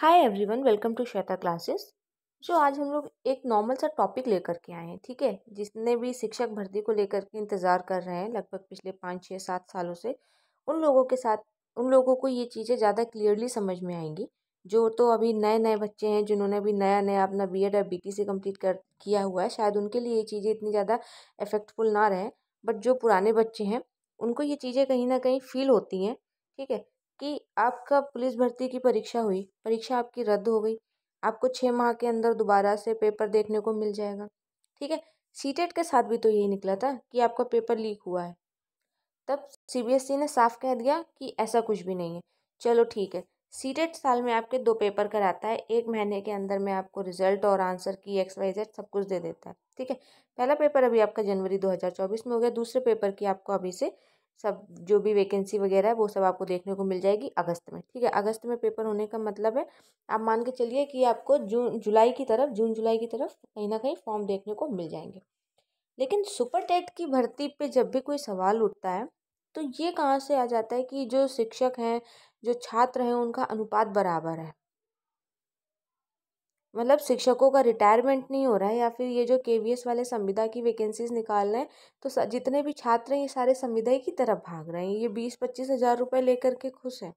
hi everyone welcome to Shweta classes जो आज हम लोग एक नॉर्मल सा टॉपिक लेकर के आए हैं ठीक है जिसने भी शिक्षक भर्ती को लेकर के इंतज़ार कर रहे हैं लगभग पिछले पाँच छः सात सालों से उन लोगों के साथ उन लोगों को ये चीज़ें ज़्यादा क्लियरली समझ में आएंगी जो तो अभी नए नए बच्चे हैं जिन्होंने अभी नया नया अपना बी एड और बी टी कम्प्लीट कर किया हुआ है शायद उनके लिए ये चीज़ें इतनी ज़्यादा इफेक्टफुल ना रहें बट जो पुराने बच्चे हैं उनको ये चीज़ें कहीं ना कहीं फील होती हैं ठीक है कि आपका पुलिस भर्ती की परीक्षा हुई परीक्षा आपकी रद्द हो गई आपको छः माह के अंदर दोबारा से पेपर देखने को मिल जाएगा ठीक है सी टेट e के साथ भी तो यही निकला था कि आपका पेपर लीक हुआ है तब सी बी एस ई ने साफ कह दिया कि ऐसा कुछ भी नहीं है चलो ठीक है सी e साल में आपके दो पेपर कराता है एक महीने के अंदर में आपको रिजल्ट और आंसर की एक्स वाई जेड सब कुछ दे देता है ठीक है पहला पेपर अभी आपका जनवरी दो हज़ार चौबीस में हो गया दूसरे पेपर की आपको अभी से सब जो भी वैकेंसी वगैरह है वो सब आपको देखने को मिल जाएगी अगस्त में ठीक है अगस्त में पेपर होने का मतलब है आप मान के चलिए कि आपको जून जुलाई की तरफ जून जुलाई की तरफ कहीं ना कहीं फॉर्म देखने को मिल जाएंगे लेकिन सुपर टेट की भर्ती पे जब भी कोई सवाल उठता है तो ये कहाँ से आ जाता है कि जो शिक्षक हैं जो छात्र हैं उनका अनुपात बराबर है मतलब शिक्षकों का रिटायरमेंट नहीं हो रहा है या फिर ये जो के वी एस वाले संविदा की वैकेंसीज़ निकाल रहे हैं तो जितने भी छात्र हैं ये सारे संविदाई की तरफ भाग रहे हैं ये बीस पच्चीस हज़ार रुपये लेकर के खुश हैं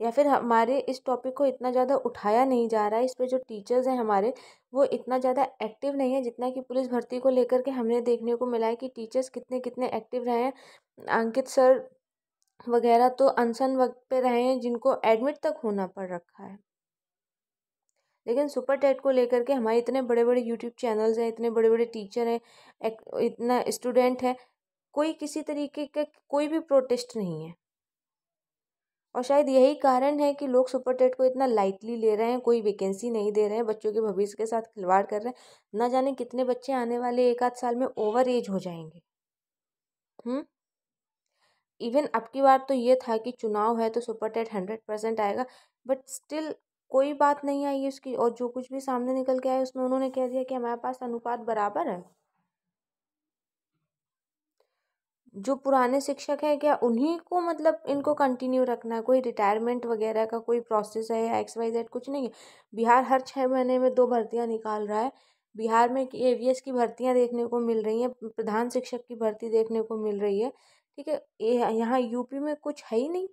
या फिर हमारे इस टॉपिक को इतना ज़्यादा उठाया नहीं जा रहा है इस पर जो टीचर्स हैं हमारे वो इतना ज़्यादा एक्टिव नहीं है जितना कि पुलिस भर्ती को लेकर के हमने देखने को मिला है कि टीचर्स कितने कितने एक्टिव रहे हैं अंकित सर वगैरह तो अनसन वक्त पे रहे हैं जिनको एडमिट तक होना पड़ रखा है लेकिन सुपर टेट को लेकर के हमारे इतने बड़े बड़े यूट्यूब चैनल्स हैं इतने बड़े बड़े टीचर हैं इतना स्टूडेंट है कोई किसी तरीके का कोई भी प्रोटेस्ट नहीं है और शायद यही कारण है कि लोग सुपर टेट को इतना लाइटली ले रहे हैं कोई वैकेंसी नहीं दे रहे हैं बच्चों के भविष्य के साथ खिलवाड़ कर रहे हैं ना जाने कितने बच्चे आने वाले एक आध साल में ओवर एज हो जाएंगे हम्म इवन अब की बार तो ये था कि चुनाव है तो सुपर टेट हंड्रेड परसेंट आएगा बट स्टिल कोई बात नहीं आई उसकी और जो कुछ भी सामने निकल के आया उसमें उन्होंने कह दिया कि हमारे पास अनुपात बराबर है जो पुराने शिक्षक हैं क्या उन्हीं को मतलब इनको कंटिन्यू रखना है कोई रिटायरमेंट वगैरह का कोई प्रोसेस है या एक्स वाई जेड कुछ नहीं है बिहार हर छः महीने में दो भर्तियां निकाल रहा है बिहार में ए वी एस की भर्तियां देखने को मिल रही हैं प्रधान शिक्षक की भर्ती देखने को मिल रही है ठीक है यहाँ यूपी में कुछ है ही नहीं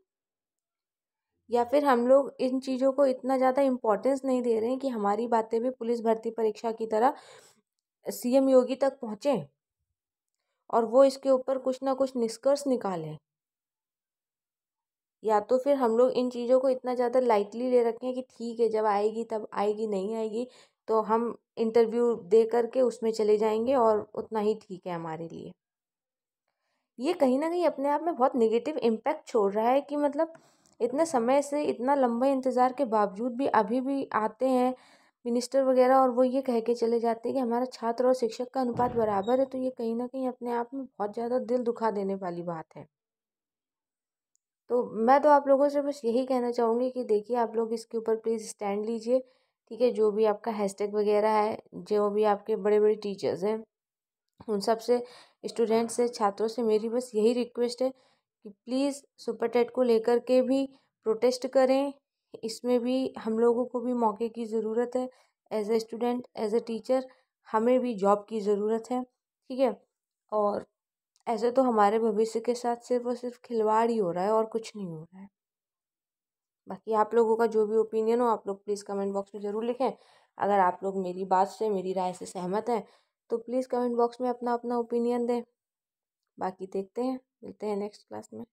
या फिर हम लोग इन चीज़ों को इतना ज़्यादा इम्पोर्टेंस नहीं दे रहे हैं कि हमारी बातें भी पुलिस भर्ती परीक्षा की तरह सी एम योगी तक पहुँचे और वो इसके ऊपर कुछ ना कुछ निष्कर्ष निकालें या तो फिर हम लोग इन चीज़ों को इतना ज़्यादा लाइटली ले रखें कि ठीक है जब आएगी तब आएगी नहीं आएगी तो हम इंटरव्यू दे करके उसमें चले जाएंगे और उतना ही ठीक है हमारे लिए ये कहीं ना कहीं अपने आप में बहुत नेगेटिव इम्पैक्ट छोड़ रहा है कि मतलब इतने समय से इतना लंबे इंतज़ार के बावजूद भी अभी भी आते हैं मिनिस्टर वगैरह और वो ये कह के चले जाते हैं कि हमारा छात्र और शिक्षक का अनुपात बराबर है तो ये कहीं ना कहीं अपने आप में बहुत ज़्यादा दिल दुखा देने वाली बात है तो मैं तो आप लोगों से बस यही कहना चाहूँगी कि देखिए आप लोग इसके ऊपर प्लीज़ स्टैंड लीजिए ठीक है जो भी आपका हैशटैग वगैरह है जो भी आपके बड़े बड़े टीचर्स हैं उन सब से स्टूडेंट्स से छात्रों से मेरी बस यही रिक्वेस्ट है कि प्लीज़ सुपर टेट को लेकर के भी प्रोटेस्ट करें इसमें भी हम लोगों को भी मौके की ज़रूरत है as a student as a teacher हमें भी जॉब की ज़रूरत है ठीक है और ऐसे तो हमारे भविष्य के साथ सिर्फ और सिर्फ खिलवाड़ ही हो रहा है और कुछ नहीं हो रहा है बाकी आप लोगों का जो भी ओपिनियन हो आप लोग प्लीज़ कमेंट बॉक्स में ज़रूर लिखें अगर आप लोग मेरी बात से मेरी राय से सहमत हैं तो प्लीज़ कमेंट बॉक्स में अपना अपना ओपिनियन दें बाकी देखते हैं मिलते हैं नेक्स्ट क्लास में